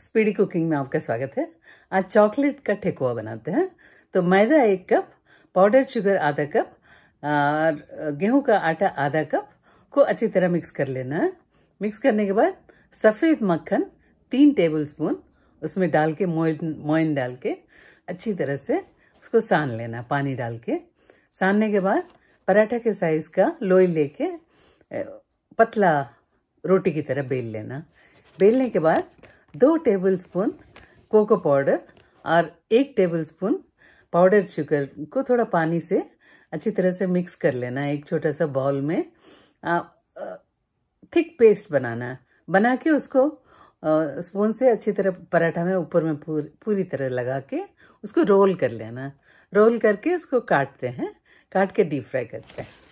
speedy cooking में आपका स्वागत है आज चॉकलेट का ठेकुआ बनाते हैं तो मैदा एक कप पाउडर शुगर आधा कप और गेहूं का आटा आधा कप को अच्छी तरह मिक्स कर लेना है मिक्स करने के बाद सफ़ेद मक्खन तीन टेबल स्पून उसमें डाल के मोइन मोइन डाल के अच्छी तरह से उसको सान लेना पानी डाल के सानने के बाद पराठा के साइज का लोई लेके पतला रोटी की तरह बेल लेना बेलने के बाद दो टेबल स्पून कोको पाउडर और एक टेबल स्पून पाउडर शुगर को थोड़ा पानी से अच्छी तरह से मिक्स कर लेना एक छोटा सा बाउल में आ, थिक पेस्ट बनाना बना के उसको स्पून से अच्छी तरह पराठा में ऊपर में पूर, पूरी तरह लगा के उसको रोल कर लेना रोल करके उसको काटते हैं काट के डीप फ्राई करते हैं